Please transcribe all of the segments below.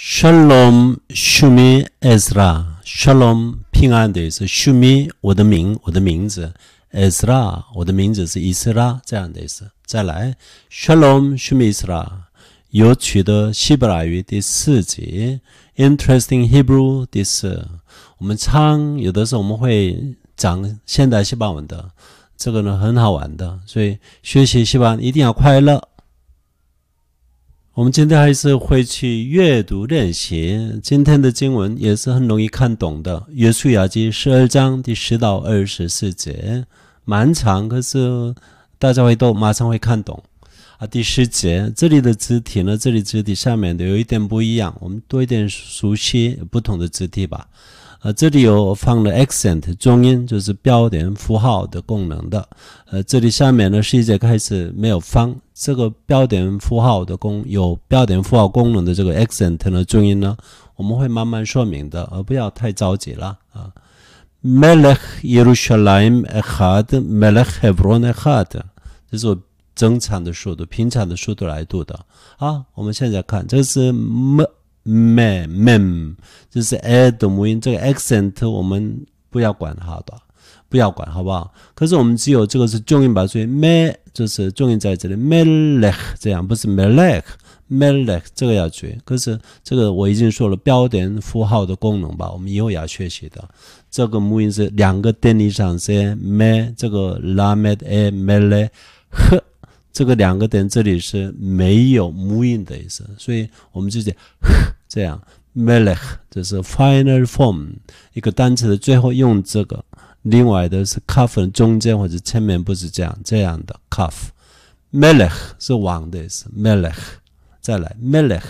Shalom, Shumi, Ezra. Shalom, 平安的意思。Shumi，我的名，我的名字。Ezra，我的名字是以 r a 这样的意思。再来，Shalom, Shumi, Ezra. 有取得希伯来语第四集，Interesting Hebrew 第四。我们唱有的时候我们会讲现代希伯文的，这个呢很好玩的，所以学习希伯一定要快乐。我们今天还是会去阅读练习今天的经文，也是很容易看懂的。约书亚记十二章第十到二十四节，蛮长，可是大家会都马上会看懂啊！第十节这里的字体呢，这里字体下面的有一点不一样，我们多一点熟悉不同的字体吧。啊，这里有放了 accent 中音，就是标点符号的功能的。呃，这里下面呢是一节开始没有放这个标点符号的功，有标点符号功能的这个 accent 的中音呢，我们会慢慢说明的，而不要太着急了啊。Melech Yerushalayim Echad，Melech e f r o n Echad，这是我正常的速度、平常的速度来读的。好，我们现在看，这是 me。me me，这是 a 的母音，这个 accent 我们不要管它的，不要管好不好？可是我们只有这个是重音，所以 me，就是重音在这里 m e l e 这样，不是 melek melek，这个要意。可是这个我已经说了标点符号的功能吧，我们以后要学习的。这个母音是两个电里上是 me，这个 l a m e a mele，呵，这个两个点这里是没有母音的意思，所以我们就讲。呵。这样 m e l e h 就是 final form 一个单词的最后用这个，另外的是 cuff 中间或者前面不是这样这样的 c u f f m e l e h 是王的意思 m e l e h 再来 m e l e h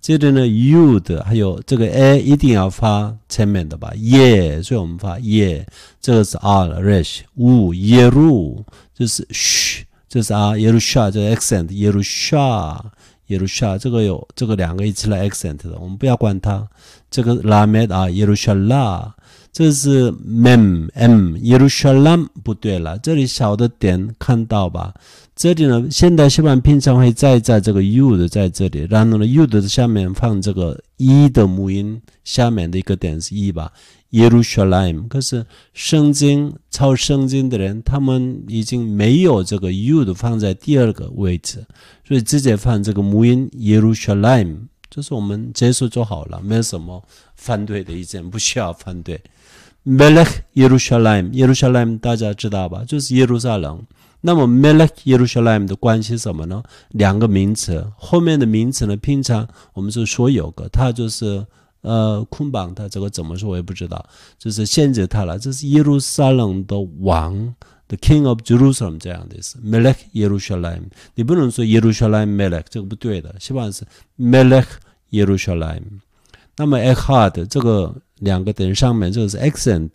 这里呢 u 的还有这个 a 一定要发前面的吧耶，所以我们发耶，这个是 rish r y e r u 就是 sh 这是啊耶 r 撒，就是 accent y e 耶路撒。耶路撒这个有这个两个一起来 accent 的，我们不要管它。这个拉美啊，耶路撒拉，这是 mem m 耶路撒拉不对了，这里小的点看到吧？这里呢，现代西班牙拼成会再在这个 u 的在这里，然后呢 u 的下面放这个 e 的母音下面的一个点是 e 吧？耶路撒冷，可是圣经抄圣经的人，他们已经没有这个 y u 的放在第二个位置，所以直接放这个母音耶路撒冷，就是我们接受就好了，没有什么反对的意见，不需要反对。Melek 耶路撒冷，耶路撒冷大家知道吧？就是耶路撒冷。那么 m e l e l 耶路撒冷的关系什么呢？两个名词，后面的名词呢，平常我们说所有的，它就是。呃，捆绑他这个怎么说我也不知道，就是限制他了。这是耶路撒冷的王，the king of Jerusalem 这样的意思，Melak Jerusalem。你不能说 Jerusalem Melak，这个不对的，希望是 Melak Jerusalem。那么 e h a d 这个两个等于上面这个是 accent，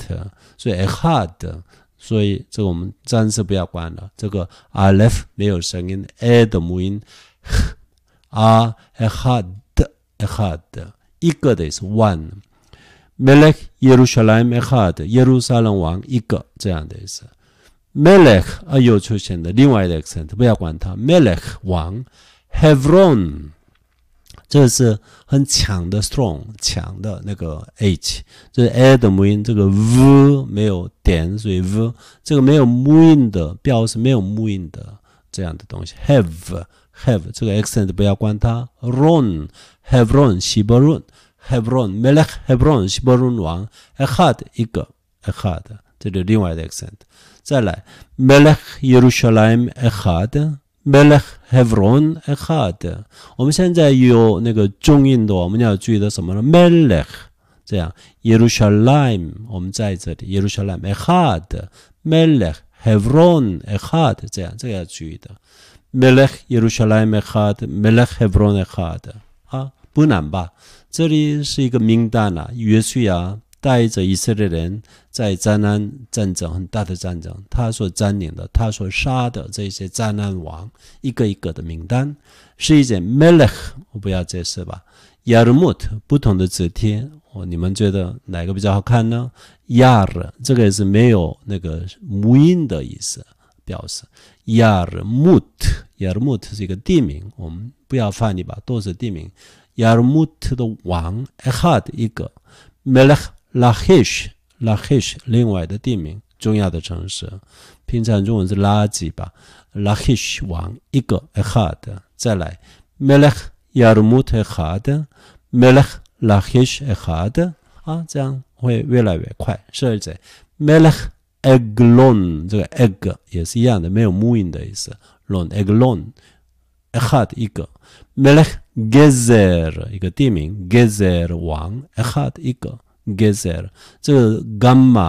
所以 e h a d 所以这个我们暂时不要管了。这个 Aleph 没有声音，Adomun，A e h a d e h a d 一个的意思，one。Melech 耶路撒冷 Melech 耶路撒冷王，一个这样的意思。Melech 啊，又出现的另外一个 t 不要管它。Melech 王 h e v r o n 这是很强的 strong，强的那个 h，这是 a 的母音，这个 v 没有点，所以 v，这个没有母音的，标是没有母音的这样的东西，have。have 这个 accent 不要管它。h e r o n h e b r o n 希伯伦；Hebron，Melch，Hebron，希伯伦王。Ehad 一个 Ehad 这里另外一个 accent。再来 m e l c h j e r u s a l e m Ehad m e l c h h e b r o n Ehad。我们现在有那个中音的，我们要注意的什么呢？Melch，这样，Jerusalem，我们在这里 j e r u s a l e m Ehad m e l c h h e b r o n Ehad 这样，这个要注意的。Melch 耶路撒冷的 a 德，Melch Hebron Mechad。啊，不难吧？这里是一个名单啊，约书亚带着以色列人，在灾难战争很大的战争，他所占领的，他所杀的这些迦难王，一个一个的名单，是一件 Melch，我不要解释吧。y a r u m u t 不同的字体，哦，你们觉得哪个比较好看呢？Yar 这个也是没有那个母音的意思。表示 Yarmouth，Yarmouth 是一个地名，我们不要翻译吧，都是地名。Yarmouth 的王，一个；Melech Lahish，Lahish 另外的地名，重要的城市。平常中文是垃圾吧，Lahish 王一个，一个 d 再来，Melech Yarmouth 一个，Melech Lahish h 一个，啊，这样会越来越快。说一 m e l e c h Eglon，这个 E g g 也是一样的，没有 o 音的意思。Lon，Eglon，e a h 一个。m e l c h g e z e r 一个地名。Gazer，王，一个。g e z e r 这个 Gamma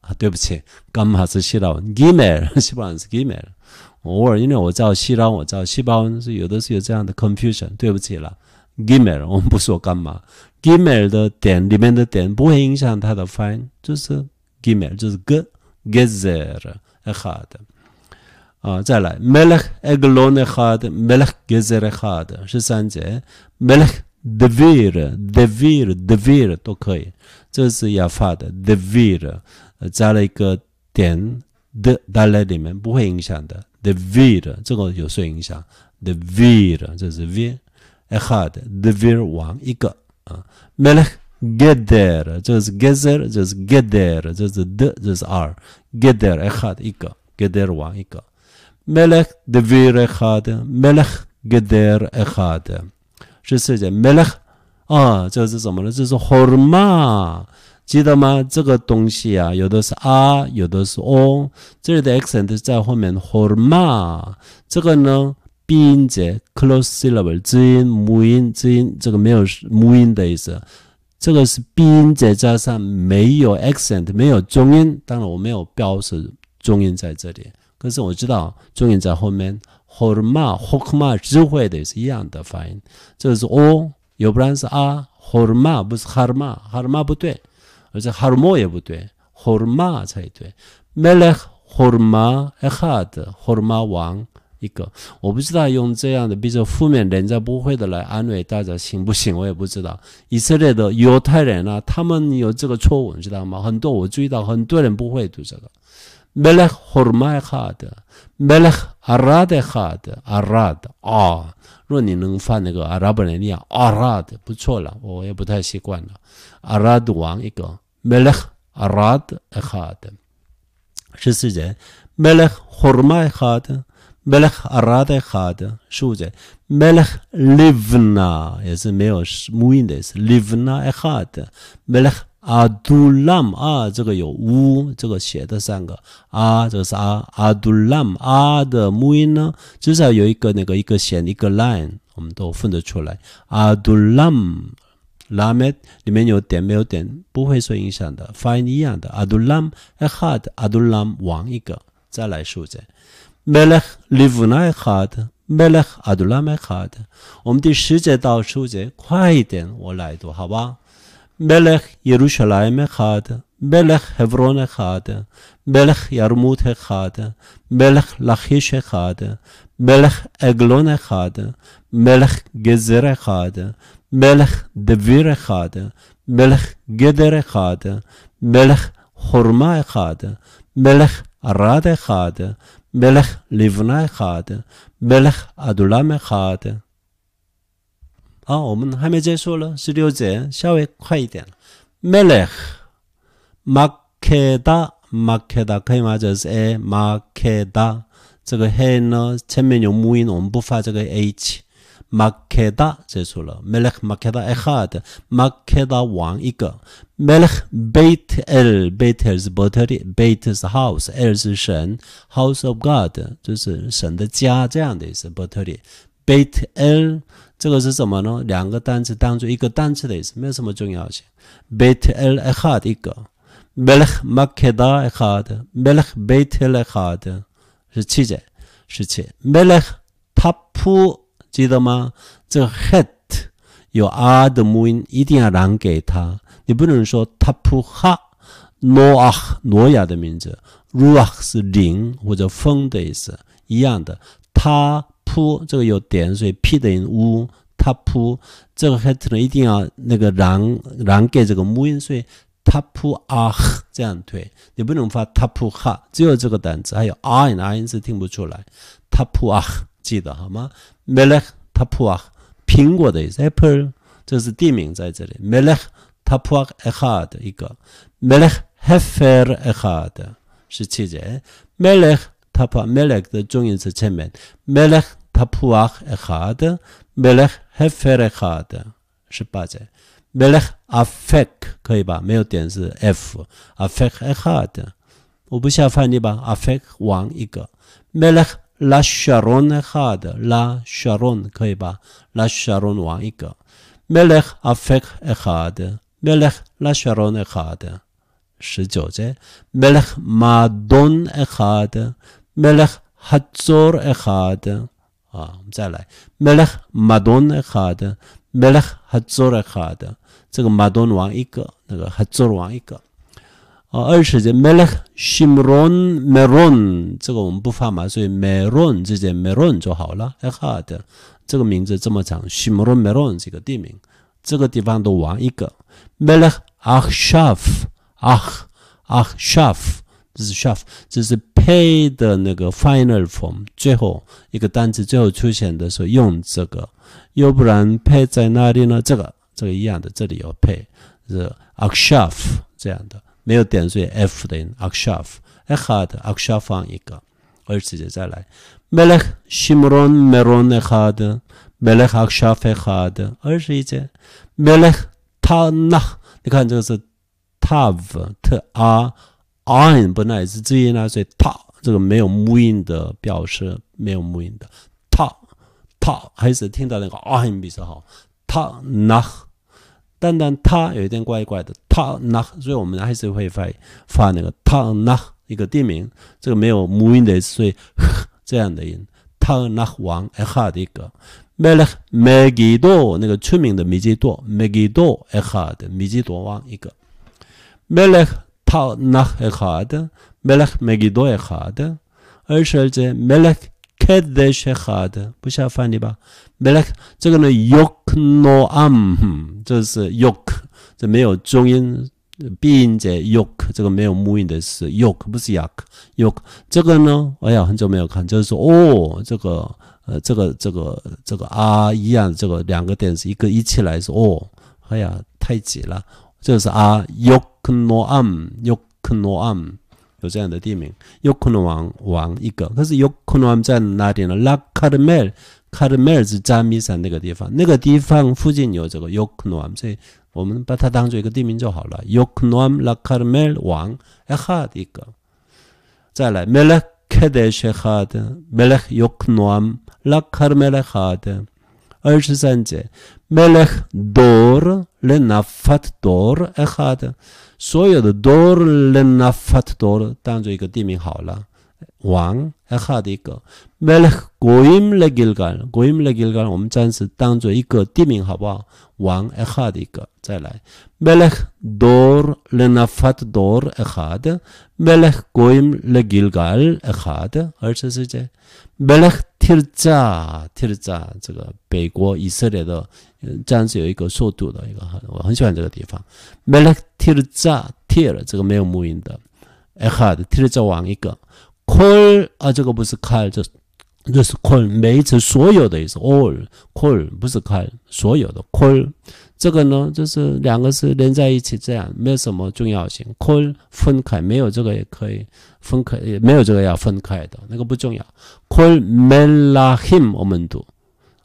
啊，对不起，Gamma 是希腊文 g i m m e l 希伯文是 Gimmel。偶尔因为我教希腊，我教希伯文是有的是有这样的 confusion，对不起了。Gimmel，我们不说 Gamma。Gimmel 的点里面的点不会影响它的发音，就是 Gimmel，就是 g gezer ehad a 再来 melech eglon ehad melech gezer ehad 十三节 melech de vere de vere de v i r e 都可以这是要发的 de v i r e 呃加了一个 ten de daled 不会影响的 de v i r e 这个有受影响 de v i r e 这是 v ehad de v i r e wang 一个啊 melech Get there，就是 get there，就是 get there，就是 the，就是 a r g e t t h e r e e c h o e e c h o e d g e t t h e r e o n e e c h o m e l l a c h t e v i e w e c h o e m e l l a c h g e t there，echoed，这 m e l e a c h 啊，这是什么呢？这是 horma，记得吗？这个东西啊，有的是啊，有的是哦，这里的 accent 在后面 horma，这个呢闭音节 c l o s e syllable，z，in，mu，in，z，in，这个没有是 m i n 的意思。这个是闭音，再加上没有 accent，没有重音。当然，我没有标示重音在这里，可是我知道重音在后面。哈尔玛、霍尔玛、智慧的意一样的发音。这个是 o，要不是 a。哈尔玛不是哈尔玛，哈尔玛不对，而且哈尔莫也不对，哈尔玛才对。horma 勒哈尔玛，埃卡德哈尔玛王。一个，我不知道用这样的，比较负面人家不会的来安慰大家行不行？我也不知道。以色列的犹太人啊，他们有这个错误，知道吗？很多我注意到，很多人不会读这个。梅勒· l e 迈哈德，梅勒·阿拉德哈德，阿拉德啊。若你能发那个阿拉伯尼 arad，不错了。我也不太习惯了。阿拉德王一个，h arad had，十四杰。梅勒· a 尔迈哈德。Melakh a radha hada s u melakh livna 也是没有是 muin です。Livna a h a d melakh a dulam a 这个有 wu 这个写的三个 a 这个是 a a dulam a 的 m u 呢，至少有一个那个一个选一个 line 我们都分得出来。A dulam lamed 里面有点没有点，不会受影响的。发音一样的，A dulam a hada a dulam o n 一个，再来 s u z melech livuna echad melech adulam echad。我们第十节到十五节，快一点，我来读，好吧？melech Yerushalayim echad。מלך חברון אחד, מלך ירמות אחד, מלך לכיש אחד, מלך עגלון אחד, מלך גזר אחד, מלך דביר אחד, מלך גדר אחד, מלך חורמה אחד, מלך ערד אחד, 梅勒赫·利夫奈·卡德，梅勒赫·阿杜拉·梅卡德。啊，我们还没结束了，十六节，稍微快一点。梅勒赫·马凯达·马凯达，看一马着字，马凯达，这个 H 呢前面有母音，我们不发这个 H。Makeda，结束了。Mellekh Makeda Ehad，Makeda 王一个。m e l l h Bait El，Bait El's Bottery，Bait El's h o u s e e l 是神，House of God，就是神的家。这样的意思，Bottery，Bait El。这个是什么呢？两个单词当做一个单词的意思，没有什么重要性。Bait El Ehad，一个。Mellekh Makeda e h a d m e l c e k h Bait El Ehad，是七节，十七。m e l c e h Papu。记得吗？这个 h a t 有 r 的母音，一定要让给它。你不能说 tapuah，诺阿，诺亚的名字。ruach 是零或者风的意思，一样的。tapu 这个有点所以 p 等于乌。tapu 这个 h a t 呢一定要那个让让给这个母音，所以 tapuah 这样对。你不能发 t a p u a 只有这个单词。还有 i 和 i 是听不出来，tapuah。记得好吗 m e l e c t a p u a 苹果的意思，apple 这是地名在这里。m e l e c tapuach ehad 一个，Melech e f e r ehad 是七节。m e l e c t a p u a m e l e c 的中音是前面。m e l e c tapuach ehad Melech e f e r ehad 是八节。m e l e c afek 可以吧？没有点是 f afek ehad。我不想翻译吧？afek o n 一个。Melech 拉 Sharon 每个拉 Sharon 靠一把拉 Sharon 王一个 Melech Afech 每个 Melech 拉 Sharon 每个十九个 Melech Madon 每个 Melech Hatzor 每个啊我们再来 Melech Madon 每个 Melech Hatzor 每个这个 Madon 王一个那个 Hatzor 王一个。呃，二十节 Melek Shimron Meron，这个我们不发嘛，所以 Meron 这节 Meron 就好了。a h a r d 这个名字这么长，Shimron Meron 这个地名，这个地方都玩一个。m e l k a c h s h a f Ach a c h s h a f 这是 Shav，这是 Pay 的那个 final form，最后一个单词最后出现的时候用这个，要不然 Pay 在哪里呢？这个这个一样的，这里有 Pay，是 a c h s h a f 这样的。没有点 h a f e 阿克沙夫，k s h 阿克沙 n 一个。二十接节再来。a 勒克、西摩恩、梅罗讷、卡德、梅勒克、阿克沙二十一节 m 伊 l 梅 k tana 你看，这个是塔夫，特 a an 本来是直所以 ta 这个没有母音的，表示没有母音的。ta 还是听到那个 a 比较好。塔纳赫。但但他有一点怪怪的，它那，所以我们还是会发发那个它那一个地名。这个没有母音的，所以这样的音塔那王，很好的一个。梅勒梅吉多那个出名的米吉多，梅吉多很好的米吉多王一个。梅勒塔纳很好的，梅勒梅吉多很好的，而且这梅勒。他得学好的，不是要翻译吧？没来，这个呢，yoknoam，这是 yok，这没有中音闭音节，yok，这个没有母音的是 yok，不是 yak，yok。这个呢，哎呀，很久没有看，就是说，哦，这个，呃，这个，这个，这个啊一样，这个两个点是一个一起来，是哦，哎呀，太挤了，这是啊，yoknoam，yoknoam。有这样的地名 y u k o n w a n 王一个，可是 y u k o n w a m 在哪里呢？Lakarmel，Lakarmel 是扎米山那个地方，那个地方附近有这个 y u k o n w a m 所以我们把它当做一个地名就好了。y u k o n w a m Lakarmel 王，a 哈一个，再来 m e l a k Kadesh a h 哈的 m e l a k y u k o n w a m Lakarmel 哈的。二十三节，melech dor le nafat dor ehad，所有的 dor le lenafat dor 当做一个地名好了。王 ehad 一个，melech goim legilgal，goim legilgal 我们暂时当做一个地名好不好？王 ehad 一个，再来，melech dor le nafat dor Goyim le ehad，melech goim legilgal ehad，二十四节，melech 贴价，贴价，这个北国以色列的这样子有一个速度的一个，我很喜欢这个地方。m 很 e l e k 贴价，贴了这个没有母音的 e h a d 贴价往一个 c a l 啊，这个不是 call，这这是 c a l 每一次所有的意思 a l l c a l 不是 c a l 所有的 call。这个呢，就是两个是连在一起，这样没有什么重要性。可分开，没有这个也可以分开，也没有这个要分开的，那个不重要。可 men l him，我们读。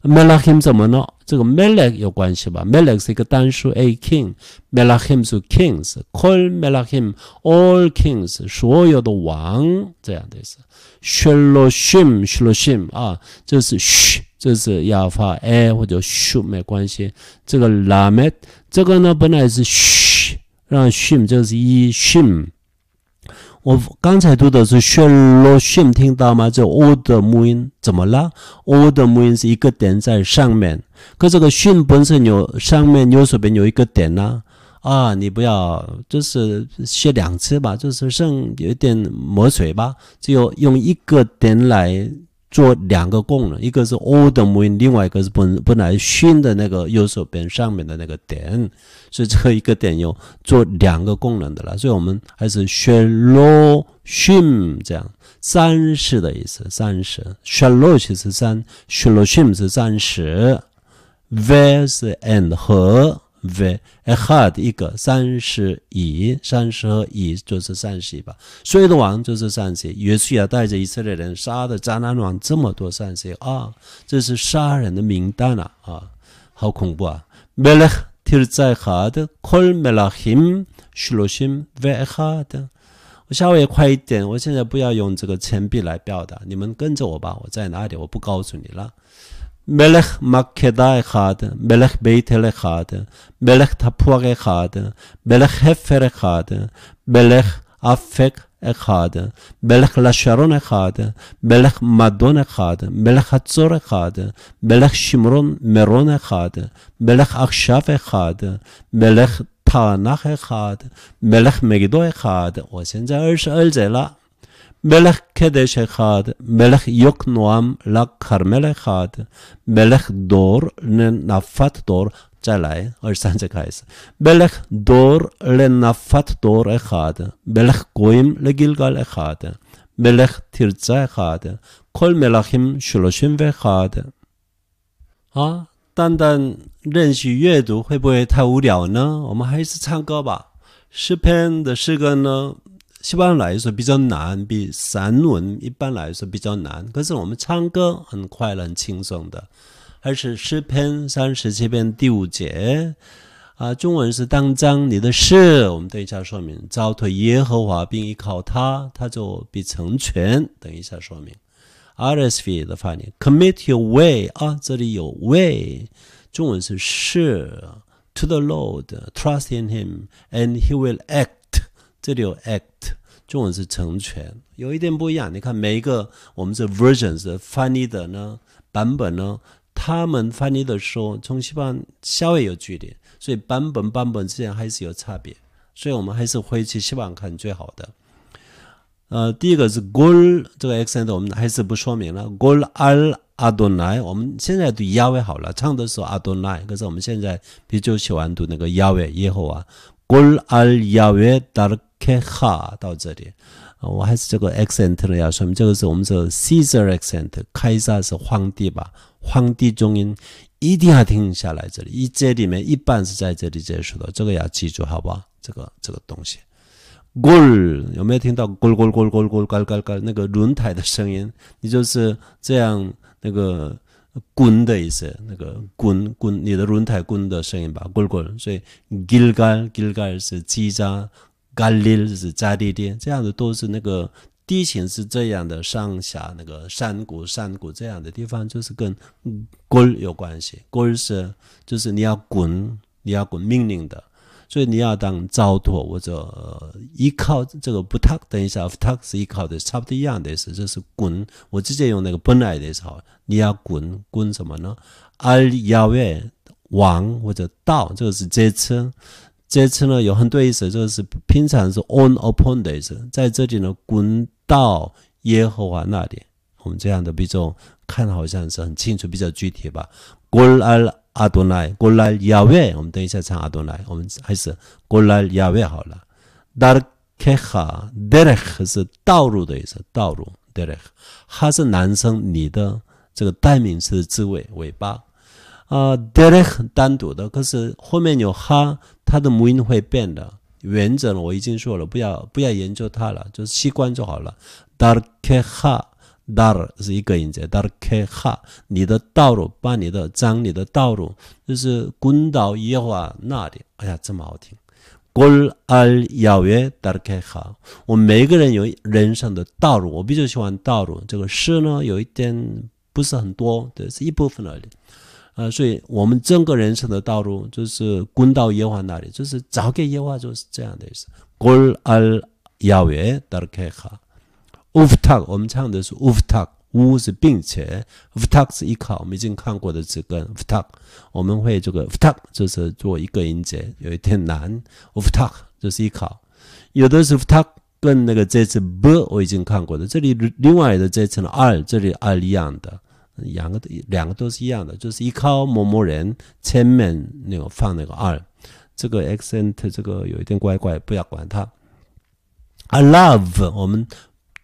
Melachim 怎么呢？这个 m e l a h 有关系吧 m e l a h 是一个单数，a king。Melachim 是 kings，call Melachim all kings，所有的王这样的意思。Shloshim，Shloshim 啊，这是 sh，这是要发 a 或者 sh 没关系。这个 lamet，这个呢本来是 sh，让 sh，i 这就是一 sh。我刚才读的是“ i 训听到吗？这 “o” 的母怎么了？“o” 的母是一个点在上面，可这个“训”本身有上面右手边有一个点呢。啊，你不要，就是写两次吧，就是剩有点墨水吧，就用一个点来。做两个功能，一个是 o 的母音，另外一个是本本来新的那个右手边上面的那个点，所以这一个点有做两个功能的了。所以我们还是 shlo shim 这样三十的意思，三十 shlo 其实是战 s h l o shim 是战士，ves r and 和。ve 哈的一个三十一，三十和一就是三十一吧。所有的王就是三十一。约书亚带着以色列人杀的迦南王这么多三十一啊，这是杀人的名单啊啊，好恐怖啊。m e 提 a c h t i a 的 kol melachim shloshim 我稍微快一点，我现在不要用这个钱币来表达，你们跟着我吧。我在哪里？我不告诉你了。ملخ مکدای خاد، ملخ بیتله خاد، ملخ تپوگه خاد، ملخ هفره خاد، ملخ آفک خاد، ملخ لشارون خاد، ملخ مدون خاد، ملخ هتزور خاد، ملخ شمرون مرون خاد، ملخ اخشاف خاد، ملخ تانخ خاد، ملخ مگدو خاد، و سنجاش 22 زلا Belch kodesh ekhad, belch yoknoam lak harmel ekhad, belch dor ne nafat dor chalay, ol shan zeh kaysa. Belch dor le nafat dor ekhad, belch koim le gilgal ekhad, belch tirza ekhad, kol melachim shloshim vekhad. 啊，单单认识阅读会不会太无聊呢？我们还是唱歌吧。诗篇的诗歌呢？一般来说比较难，比散文一般来说比较难。可是我们唱歌很快乐、轻松的。还是诗篇三十七篇第五节啊，中文是当章，你的事。我们等一下说明，交退耶和华，并依靠他，他就必成全。等一下说明，RSV 的翻译，commit your way 啊，这里有 way，中文是 sure t o the Lord trust in him and he will act。这里有 act，中文是成全，有一点不一样。你看每一个我们这 versions 的翻译的呢版本呢，他们翻译的时候从西方稍微有距离，所以版本版本之间还是有差别，所以我们还是回去西方看最好的。呃，第一个是 g o l 这个 accent 我们还是不说明了。g o l al adonai，我们现在读亚伟好了，唱的时候 adonai，可是我们现在比较喜欢读那个亚伟，也好啊。goal al 亚伟 dar 开哈到这里，我还是这个 accent 的呀，说明这个是我们说 Caesar accent，凯撒是皇帝吧？皇帝中音一定要停下来，这里一这里面一半是在这里结束的，这个要记住，好不好？这个这个东西，滚有没有听到滚滚滚滚滚嘎嘎嘎？那个轮胎的声音，你就是这样那个滚的意思，那个滚滚你的轮胎滚的声音吧，滚滚。所以 gilgal gilgal 是叽喳，干裂日是咋地的？这样的都是那个地形是这样的，上下那个山谷、山谷这样的地方，就是跟“滚”有关系。“滚”是就是你要滚，你要滚命令的，所以你要当糟蹋或者依靠这个不塌，等一下“不塌”是依靠的，差不多一样的意思。就是“滚”，我直接用那个本来的意思。你要滚滚什么呢？要月王或者道，这个是这次。这次呢有很多意思，就是平常是 on upon 的意思，在这里呢滚到耶和华那里。我们这样的比重看，好像是很清楚，比较具体吧。g 来 l a l a d o n a i 我们等一下唱阿多 o 我们还是 g 来 l a l 好了。Dar k e c h 是道路的意思，道路德 e 克，e 是男生你的这个代名词的滋味尾巴。啊 d e r e k 单独的，可是后面有哈，它的母音会变的。原则呢，我已经说了，不要不要研究它了，就是习惯就好了。darkeha，dar 是一个音节，darkeha，你的道路，把你的脏，你的道路，就是滚到一话那里？哎呀，这么好听。goalal 遥 darkeha，我们每个人有人生的道路，我比较喜欢道路这个诗呢，有一点不是很多，对，是一部分而已。啊，所以我们整个人生的道路就是滚到圆滑那里，就是找该圆滑，就是这样的意思。Gol al yahweh a a 我们唱的是 uftek，uf 是并且 u f t k 是一靠我们已经看过的这个 u f t 我们会这个 u f k 就是做一个音节，有一点难。u f t k 就是一考，有的是 u f t k 跟那个这次 b，我已经看过的，这里另外的这次呢 r，这里 r 一样的。两个两个都是一样的，就是依靠某某人前面那个放那个二，这个 a c c e n t 这个有一点怪怪，不要管它。I love 我们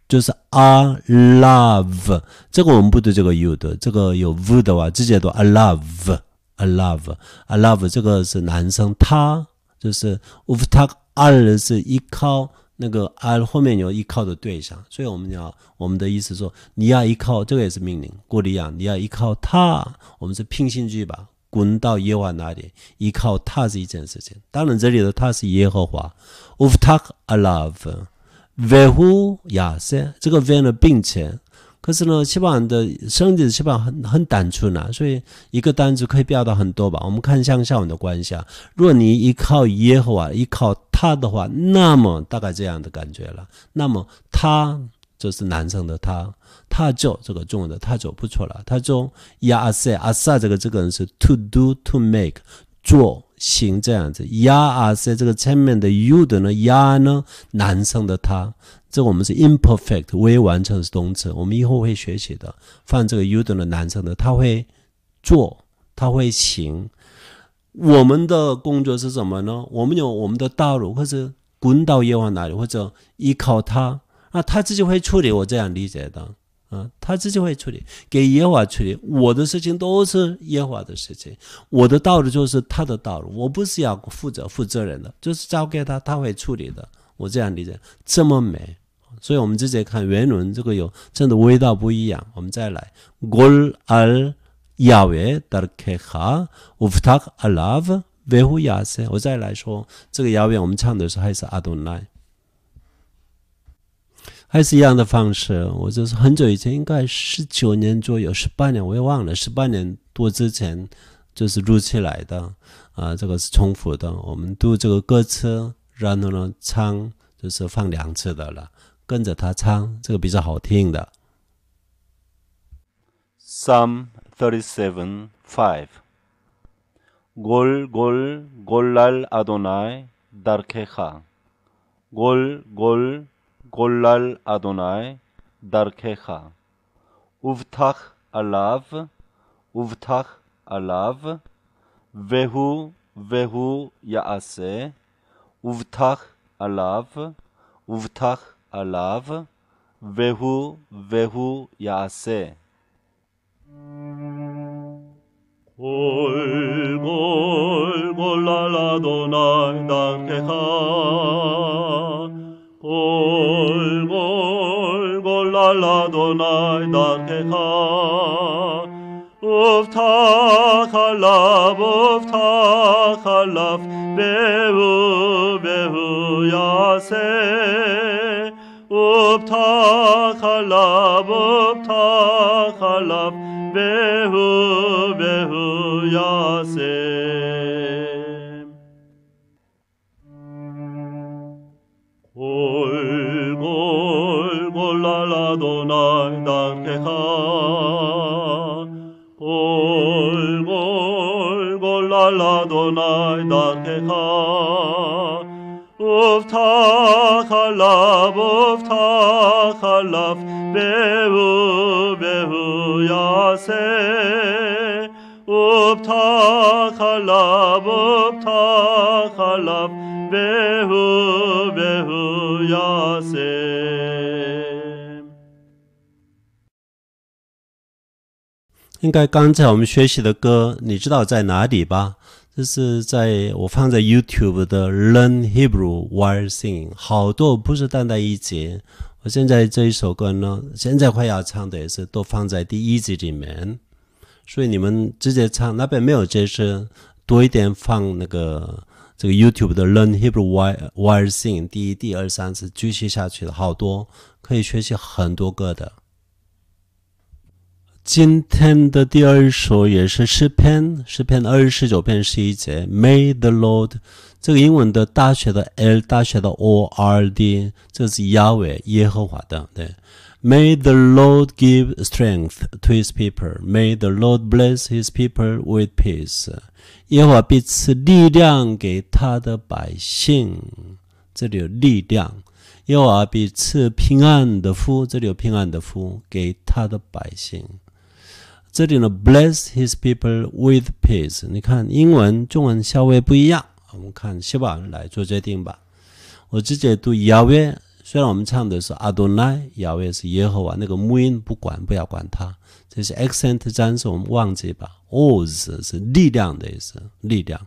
就是 I love，这个我们不对，这个有的这个有 v 的话直接读 I love I love I love，这个是男生，他就是 o f a k 二是依靠。那个 I 后面有依靠的对象，所以我们要我们的意思说，你要依靠这个也是命令。过利亚，你要依靠他，我们是拼行句吧。滚到耶和华那里，依靠他是一件事情。当然，这里的他是耶和华。وَفَتَكَ أ َ这个 “van” 的并且可是呢，西班牙的生经西班牙很很单纯啊，所以一个单词可以表达很多吧。我们看向下文的关系啊。若你依靠耶和华，依靠他的话，那么大概这样的感觉了。那么他就是男生的他，他就这个中文的，他就不错了。他就亚塞阿萨这个这个人是 to do to make 做。行这样子呀啊，在这个前面的 y o u 的呢 y 呢男生的他，这我们是 imperfect 未完成的动词，我们以后会学习的。放这个 y o u 的呢，男生的他会做，他会行。我们的工作是什么呢？我们有我们的道路，或者滚到夜往哪里，或者依靠他，那他自己会处理。我这样理解的。嗯，他自己会处理，给业化处理。我的事情都是业化的，事情我的道路就是他的道路。我不是要负责负责任的，就是交给他，他会处理的。我这样理解，这么美。所以，我们直接看圆轮这个有真的味道不一样。我们再来，Gol al yawa dargha uftak alav veyhu yas。我再来说，这个 y a 我们唱的是还是阿东奈。还是一样的方式，我就是很久以前，应该十九年左右，十八年我也忘了，十八年多之前就是录起来的，啊，这个是重复的。我们读这个歌词，然后呢，唱就是放两次的了，跟着他唱，这个比较好听的。Sum thirty seven five。Gol gol gol la d o n a i darkeha gol gol גולל אדוני דרכך, ובטח עליו, ובטח עליו, והוא והוא יעשה, ובטח עליו, ובטח עליו, והוא והוא יעשה. גול גול גולל אדוני דרכך 골골골 랄라도나이 다케카 읍타칼랍 읍타칼랍 배우 배우 야세 읍타칼랍 읍타칼랍 배우 배우 야세 아도날 단케하 올골골랄 아도날 단케하 읍타칼랍 읍탁할랍 베应该刚才我们学习的歌，你知道在哪里吧？这是在我放在 YouTube 的 Learn Hebrew While Sing，好多不是单单一节。我现在这一首歌呢，现在快要唱的也是都放在第一集里面，所以你们直接唱那边没有这些，多一点放那个这个 YouTube 的 Learn Hebrew While While Sing 第一、第二、三次继续下去，好多可以学习很多歌的。今天的第二首也是诗篇，诗篇二十九篇十一节。May the Lord，这个英文的大学的 L 大学的 O R D，这是亚伟耶和华的。对，May the Lord give strength to His people. May the Lord bless His people with peace. 耶和华必赐力量给他的百姓，这里有力量。耶和华必赐平安的福，这里有平安的福给他的百姓。这里呢，bless his people with peace。你看英文、中文稍微不一样，我们看希伯来做决定吧。我直接读 Yahweh，虽然我们唱的是 Adonai，Yahweh 是耶和华，那个母音不管，不要管它。这是 accent 暂时我们忘记吧。Oz 是力量的意思，力量。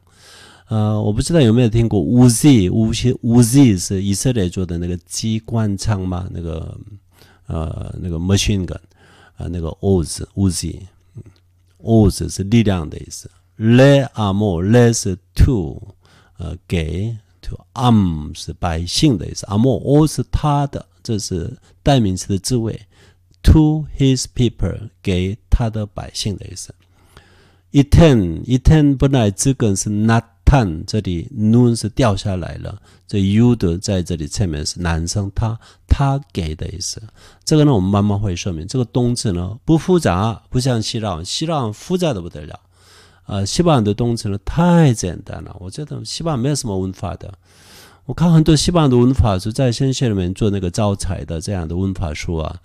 呃，我不知道有没有听过 Uzi，Uzi 是以色列做的那个机关枪吗？那个呃，那个 machine gun，啊，那个 Oz Uzi。was 是力量的意思，le are more le 是 to，呃给 to 阿 m 是百姓的意思，阿 r was 他的这是代名词的字尾，to his people 给他的百姓的意思，itain itain 本来这个是 not。看这里，noon 是掉下来了。这 y o u 的在这里侧面是男生，他他给的意思。这个呢，我们慢慢会说明。这个冬字呢，不复杂，不像希腊，希腊复杂的不得了。啊，西班牙的冬字呢太简单了，我觉得西班牙没有什么文法的。我看很多西班牙的文法书，在先界里面做那个招财的这样的文法书啊。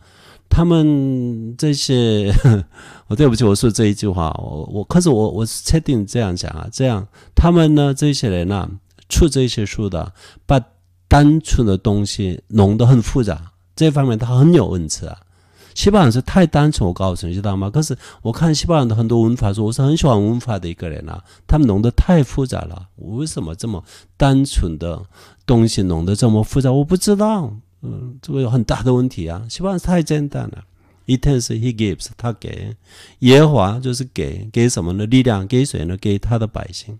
他们这些，我对不起，我说这一句话，我我可是我我是确定这样讲啊，这样他们呢这些人呢出这些书的，把单纯的东西弄得很复杂，这方面他很有问题啊。西班牙是太单纯、我告诉你，知道吗？可是我看西班牙的很多文化书，我是很喜欢文化的一个人啊，他们弄得太复杂了。我为什么这么单纯的东西弄得这么复杂？我不知道。嗯，这个有很大的问题啊！希望是太简单了。一天是 He gives，他给；耶和华就是给，给什么呢？力量，给谁呢？给他的百姓。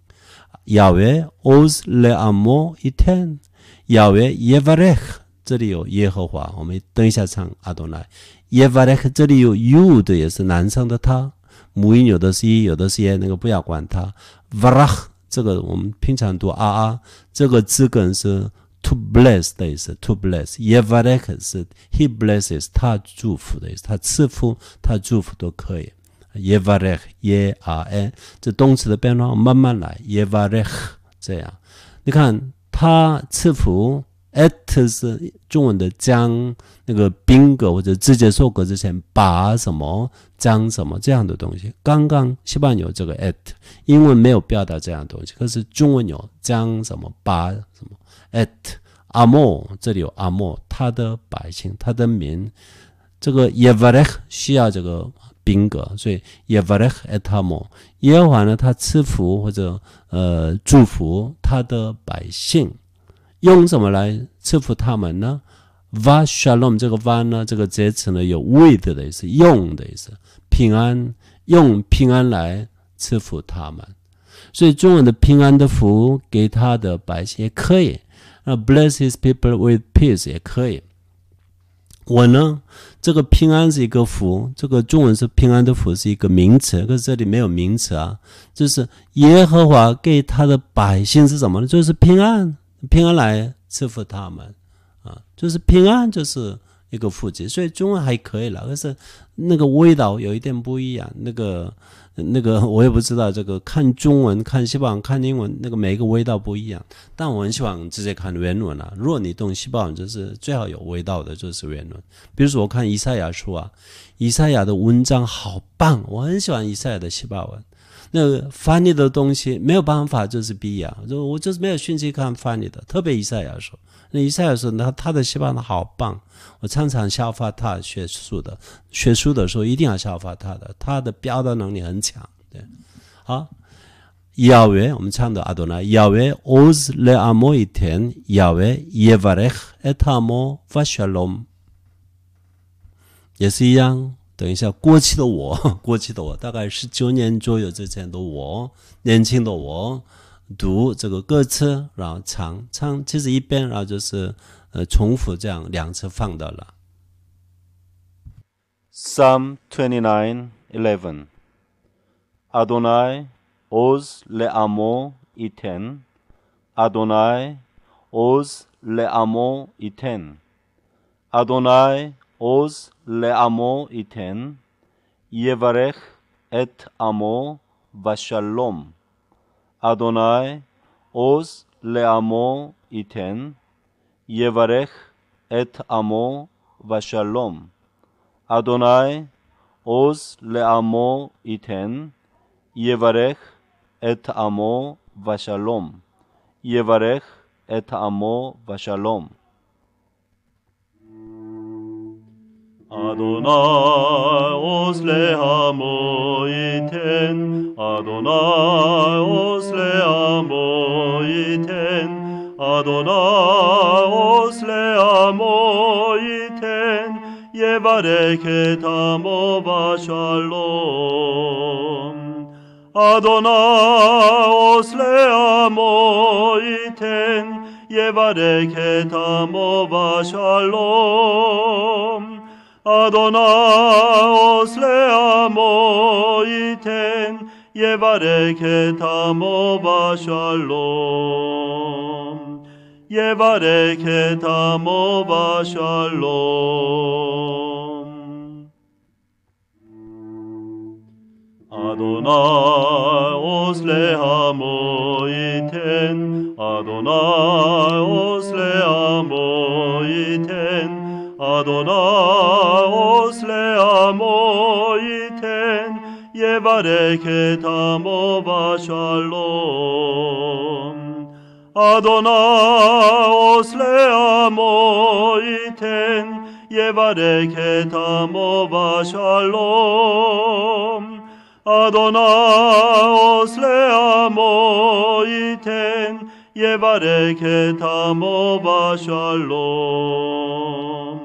y a h 亚维 o s l e a m o h 一天，亚维 Yevarech 这里有耶和华，我们等一下唱阿多来。Yevarech 这里有 y o u 的也是男生的他，母音有的是 Y，有的是 E，那个不要管它。Vrah a 这个我们平常读啊啊，这个字根是。to bless 的意思，to bless 耶 r 雷克是 he blesses，他祝福的意思，他赐福，他祝福都可以。耶瓦雷 ye r n，这动词的变化慢慢来。耶瓦 e 克这样，你看他赐福。at 是中文的将那个宾格或者直接说格之前把什么将什么这样的东西，刚刚西班牙有这个 at，英文没有表达这样的东西，可是中文有将什么把什么 at 阿莫这里有阿莫他的百姓他的名，这个耶和勒需要这个宾格，所以耶和勒 at 阿莫耶和华呢他赐福或者呃祝福他的百姓。用什么来赐福他们呢？Va Shalom，这个 Va 呢，这个词呢有 with 的意思，用的意思。平安，用平安来赐福他们。所以中文的平安的福给他的百姓也可以。那 Bless his people with peace 也可以。我呢，这个平安是一个福，这个中文是平安的福是一个名词，可是这里没有名词啊，就是耶和华给他的百姓是什么呢？就是平安。平安来赐福他们，啊，就是平安就是一个福字，所以中文还可以了，可是那个味道有一点不一样。那个那个我也不知道，这个看中文、看西方、看英文，那个每一个味道不一样。但我很喜欢直接看原文啊。如果你懂西方，文，就是最好有味道的就是原文。比如说我看以赛亚书啊，以赛亚的文章好棒，我很喜欢以赛亚的西巴文。那翻译的东西没有办法，就是不一就我我就是没有兴趣看翻译的，特别以赛亚说，那以赛亚说，他他的西班牙好棒，我常常效法他学书的，学书的时候一定要效法他的，他的表达能力很强。对，好，亚维，我们唱的阿多纳，亚维 o z l 阿 Amoiten，亚维 e v a r i k 莫 t a m o a s h l o m 也是一样。等一下，过去的我，过去的我，大概十九年左右之前的我，年轻的我，读这个歌词，然后唱唱，其实一遍，然后就是呃重复这样两次放的了。Some twenty nine eleven. Adonai, oz le amo i t e n Adonai, oz le amo i t e n Adonai, oz לעמו ייתן, יברך את עמו בשלום. אדוני עוז לעמו ייתן, יברך את עמו בשלום. אדוני עוז לעמו ייתן, יברך את עמו בשלום. יברך את עמו בשלום. Adonai Adona amoiten, Adonai osle iten. Adonai osle iten. yevareket amo vashalom. Adonai osle iten. yevareket amo vashalom. 아도나오스 레아모이텐 예바레케타모바 샬롬 예바레케타모바 샬롬 아도나오스 레아모이텐 아도나오스 레아모이텐 Adonai leamo iten yevarek et amo vashalom. Adonai leamo iten yevarek et amo vashalom. Adonai leamo iten yevarek et amo vashalom.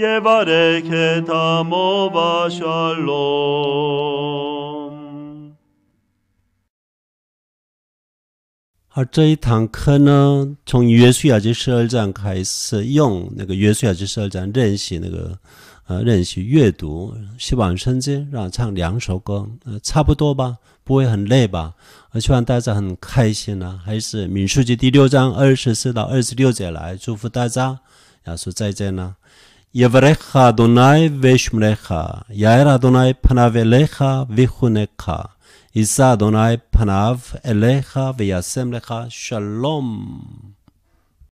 耶瓦雷克塔莫巴沙尔姆。这一堂课呢，从约书亚记十二章开始，用那个约书亚记十二章练习那个呃，练习阅读。希望今天让我唱两首歌，差不多吧，不会很累吧？我希望大家很开心呢。还是民书记第六章二十四到二十六节来祝福大家，然后说再见了。יברך אדוני וישמרך, יאר אדוני פניו אליך ויחונקך, יישא אדוני פניו אליך וישם לך שלום.